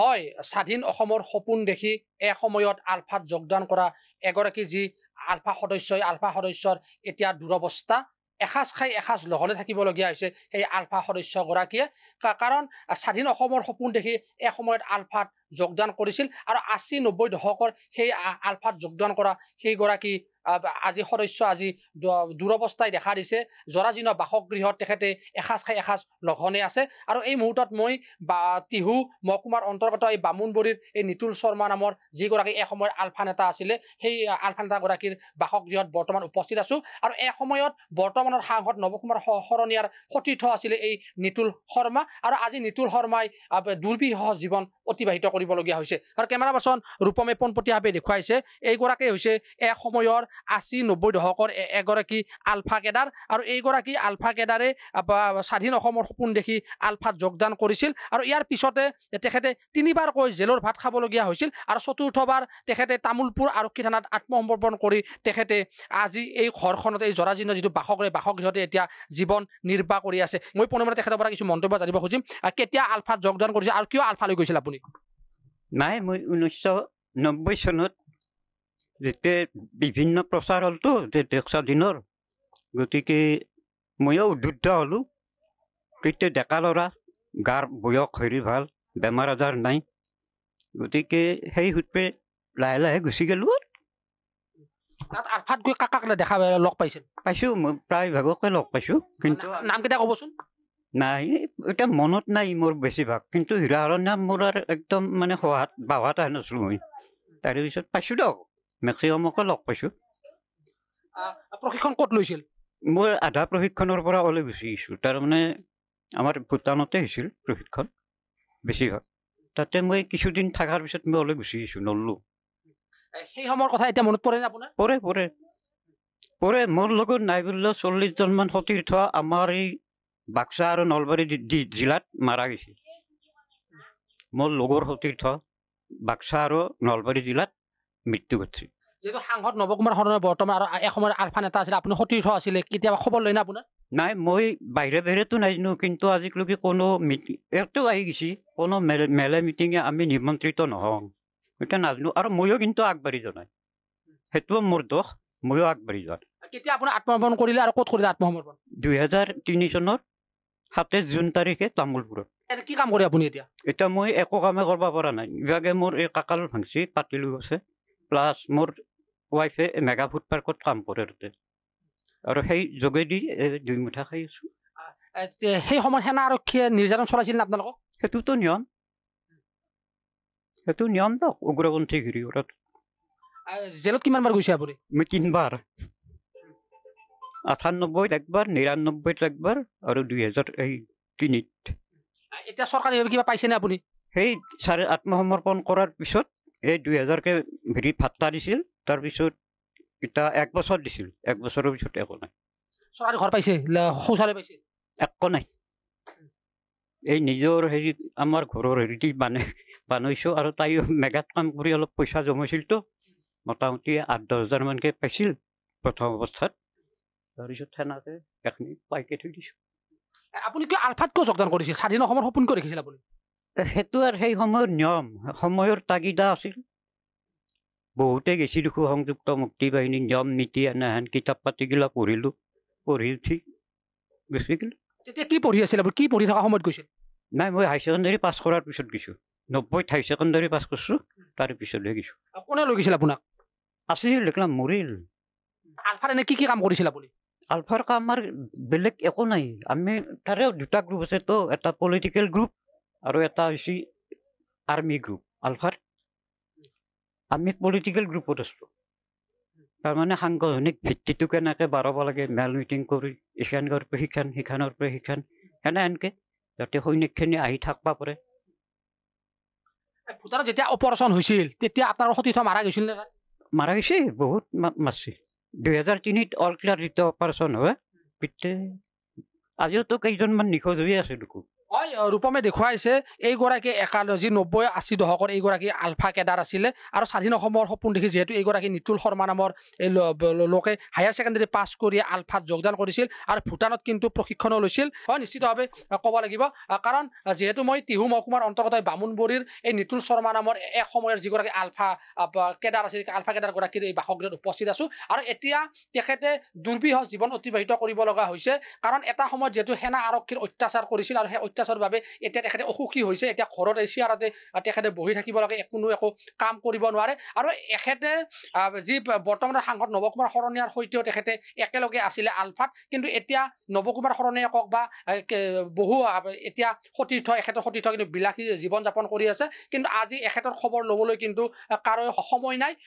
হয় স্বাধীন অসমৰ সপোন দেখি এসময়ত আলফাত যোগদান কৰা এগৰাকী যি আলফা সদস্যই আলফা সদস্যৰ এতিয়া দুৰৱস্থা এসাঁজ খাই এসাঁজ লহলে থাকিবলগীয়া হৈছে সেই আলফা সদস্যগৰাকীয়ে কাৰণ স্বাধীন অসমৰ সপোন দেখি এসময়ত আলফাত যোগদান কৰিছিল আৰু আশী নব্বৈ দশকৰ সেই আলফাত যোগদান কৰা সেইগৰাকী আজি সদস্য আজি দুৰৱস্থাই দেখা দিছে জৰাজীৰ্ণ বাসগৃহত তেখেতে এসাঁজ খাই এসাঁজ লঘনে আছে আৰু এই মুহূৰ্তত মই বা টিহু মহকুমাৰ অন্তৰ্গত এই বামুণবৰীৰ এই নিতুল শৰ্মা নামৰ যিগৰাকী এসময়ৰ আলফা নেতা আছিলে সেই আলফা নেতাগৰাকীৰ বাসগৃহত বৰ্তমান উপস্থিত আছোঁ আৰু এসময়ত বৰ্তমানৰ সাংসদ নৱকুমাৰ শৰণীয়াৰ সতীৰ্থ আছিলে এই নিতুল শৰ্মা আৰু আজি নিতুল শৰ্মাই দুৰ্বিশহ জীৱন অতিবাহিত কৰিবলগীয়া হৈছে আৰু কেমেৰা পাৰ্চন ৰূপমে পোনপটীয়াভাৱে দেখুৱাইছে এইগৰাকী হৈছে সময়ৰ আশী নব্বৈ দশকৰ এগৰাকী আলফা কেডাৰ আৰু এইগৰাকী আলফা কেডাৰে স্বাধীন অসমৰ সপোন দেখি আলফাত যোগদান কৰিছিল আৰু ইয়াৰ পিছতে তেখেতে তিনিবাৰকৈ জেলৰ ভাত খাবলগীয়া হৈছিল আৰু চতুৰ্থবাৰ তেখেতে তামোলপুৰ আৰক্ষী থানাত আত্মসমৰ্পণ কৰি তেখেতে আজি এই ঘৰখনত এই জৰাজীৰ্ণ যিটো বাসগৃহ বাসগৃহতে এতিয়া জীৱন নিৰ্বাহ কৰি আছে মই পুনৰবাৰ তেখেতৰ পৰা কিছু মন্তব্য জানিব খুজিম কেতিয়া আলফাত যোগদান কৰিছিল আৰু কিয় আলফালৈ গৈছিল আপুনি নাই মই ঊনৈছশ নব্বৈ চনত যেতিয়া বিভিন্ন প্ৰচাৰ হ'লতো ডেকা দিনৰ গতিকে ময়ো উদ্বুদ্ধ হ'লোঁ তেতিয়া ডেকা ল'ৰা গাৰ বয়স হেৰি ভাল বেমাৰ আজাৰ নাই গতিকে সেই সূত্ৰে লাহে লাহে গুচি গ'লোঁ তাৰপিছত পাইছো দিয়ক মেক্সিকামকে লগ পাইছোঁ প্ৰশিক্ষণ ক'ত লৈছিল মই আধা প্ৰশিক্ষণৰ পৰা ওলাই গুচি গৈছোঁ তাৰমানে আমাৰ ভূটানতে হৈছিল প্ৰশিক্ষণ বেছিভাগ তাতে মই কিছুদিন থকাৰ পিছত মই ওলাই গুচি আহিছোঁ নল্লোঁ সেই সময়ৰ কথা এতিয়া মনত পৰে আপোনাৰ পৰে পৰে পৰে মোৰ লগত নাই বুলিলে চল্লিছজনমান সতীৰ্থ আমাৰ এই বাক্সা আৰু নলবাৰী জিলাত মাৰা গৈছিল মোৰ লগৰ সতীৰ্থ বাক্সা আৰু নলবাৰী জিলাত মৃত্যু ঘটিছিল যিহেতু সাংসদ নৱকুমাৰ শৰণৰ বৰ্তমান আৰু এসময়ৰ আলফা নেতা আছিলে আপুনি সতীৰ্থ আছিলে কেতিয়াবা খবৰ লয় না আপোনাৰ নাই মই বাহিৰে বাহিৰেতো নাজানো কিন্তু আজিলৈকে কোনো এইটো আহি গৈছে কোনো মেলে মিটিঙে আমি নিমন্ত্ৰিত নহওঁ এতিয়া নাজানো আৰু ময়ো কিন্তু আগবাঢ়ি জনাই সেইটোও মোৰ দোষ ময়ো আগবাঢ়ি যোৱা কেতিয়া আপুনি আত্মসমৰ্পণ কৰিলে আৰু ক'ত কৰিলে আত্মসমৰ্পণ দুহেজাৰ তিনি চনৰ সাতাইছ জুন তাৰিখে তামোলপুৰত কি কাম কৰে আপুনি এতিয়া এতিয়া মই একো কামে কৰিব নাই ইভাগে মোৰ এই কঁকাল ভাঙিছে পাতি লৈ গৈছে প্লাছ মোৰ ৱাইফে মেগা ফুড পাৰ্কত কাম কৰে তাতে আৰু সেই যোগেদি দুই মুঠা খাই আছো সেই সময়ত সেনা আৰক্ষীয়ে নিৰ্যাতন চলাইছিল নে আপোনালোকক সেইটোতো নিয়ম সেইটো নিয়ম দিয়ক উগ্ৰপন্থী গিৰি কৰাত জেলত কিমানবাৰ গৈছে আপুনি মই তিনিবাৰ আঠান্নব্বৈত একবাৰ নিৰান্নব্বৈত একবাৰ আৰু দুহেজাৰ এই তিনিত এতিয়া চৰকাৰী কিবা পাইছেনে আপুনি সেই চাৰে আত্মসমৰ্পণ কৰাৰ পিছত এই দুহেজাৰকে ভিৰি ফাট্টা দিছিল তাৰপিছত এটা এক বছৰ দিছিল এক বছৰৰ পিছত একো নাই ঘৰ পাইছে শৌচালয় পাইছে একো নাই এই নিজৰ হেৰি আমাৰ ঘৰৰ হেৰি দি বানে বানাইছোঁ আৰু তাই মেগাত কাম কৰি অলপ পইচা জমাইছিলতো মোটামুটি আঠ দহ হাজাৰ মানকৈ পাইছিল প্ৰথম অৱস্থাত তাৰপিছত সেনেকৈ এখিনি পাইকে থৈ দিছোঁ আপুনি কিয় আলফাত কিয় যোগদান কৰিছিল স্বাধীন অসমৰ সপোন কৰি ৰাখিছিল আপুনি সেইটো আৰু সেই সময়ৰ নিয়ম সময়ৰ তাগিদা আছিল বহুতে গেছি দেখোঁ সংযুক্ত মুক্তি বাহিনীৰ নিয়ম নীতি এনেহেন কিতাপ পাতিগিলা পঢ়িলোঁ পঢ়ি উঠি গুচি গ'লো তেতিয়া কি পঢ়ি আছিল কি পঢ়ি থকা সময়ত গৈছিল নাই মই হাই ছেকেণ্ডেৰী পাছ কৰাৰ পিছত গৈছোঁ নব্বৈত হাই ছেকেণ্ডেৰী পাছ কৰিছোঁ তাৰ পিছতহে গৈছোঁ কোনে লৈ গৈছিল আপোনাক আছিল দেখিলাম মৰিল আলফাৰ এনে কি কি কাম কৰিছিল আপুনি আলফাৰ কাম আমাৰ বেলেগ একো নাই আমি তাৰে দুটা গ্ৰুপ আছেতো এটা পলিটিকেল গ্ৰুপ আৰু এটা হৈছে আৰ্মি গ্ৰুপ আলফাৰ আমি পলিটিকেল গ্ৰুপত আছিলোঁ তাৰমানে সাংগঠনিক ভিত্তিটো কেনেকৈ বাঢ়াব লাগে মেল মিটিং কৰি ইছিয়ান গাঁৱৰ পৰা শিক্ষান সিখানৰ পৰা শিক্ষান সেনেহেনকে যাতে সৈনিকখিনি আহি থাকিব পাৰে ভূটানত যেতিয়া অপাৰেশ্যন হৈছিল তেতিয়া আপোনাৰ সতীৰ্থ মাৰা গৈছিল নে মাৰা গৈছে বহুত মাৰিছে দুহেজাৰ তিনিত অল ক্লিয়াৰ যেতিয়া অপাৰেশ্যন হয় তেতিয়া আজিওতো কেইজনমান নিখোজ হৈ আছে দুখো হয় ৰূপমে দেখুৱাইছে এইগৰাকী একাদশী নব্বৈ আশী দশকৰ এইগৰাকী আলফা কেডাৰ আছিলে আৰু স্বাধীন অসমৰ সপোন দেখি যিহেতু এইগৰাকী নিতুল শৰ্মা নামৰ এই লোকে হায়াৰ ছেকেণ্ডেৰী পাছ কৰি আলফাত যোগদান কৰিছিল আৰু ভূটানত কিন্তু প্ৰশিক্ষণো লৈছিল হয় নিশ্চিতভাৱে ক'ব লাগিব কাৰণ যিহেতু মই টিহু মহকুমাৰ অন্তৰ্গত বামুণবৰীৰ এই নিতুল শৰ্মা নামৰ এক সময়ৰ যিগৰাকী আলফা কেডাৰ আছিল আলফা কেডাৰগৰাকীৰ এই বাসগৃহত উপস্থিত আছোঁ আৰু এতিয়া তেখেতে দুৰ্বিহ জীৱন অতিবাহিত কৰিব লগা হৈছে কাৰণ এটা সময়ত যিহেতু সেনা আৰক্ষীৰ অত্যাচাৰ কৰিছিল আৰু সেই অত্যাচাৰৰ বাবে এতিয়া তেখেতে অসুখী হৈছে এতিয়া ঘৰত এ চি আৰতে তেখেতে বহি থাকিব লাগে কোনো একো কাম কৰিব নোৱাৰে আৰু এখেতে যি বৰ্তমানৰ সাংসদ নৱ কুমাৰ শৰণীয়াৰ সৈতেও তেখেতে একেলগে আছিলে আলফাত কিন্তু এতিয়া নৱ কুমাৰ শৰণীয়া কওক বা বহু এতিয়া সতীৰ্থ এখেতৰ সতীৰ্থ কিন্তু বিলাসী জীৱন যাপন কৰি আছে কিন্তু আজি এখেতৰ খবৰ ল'বলৈ কিন্তু কাৰো সময় নাই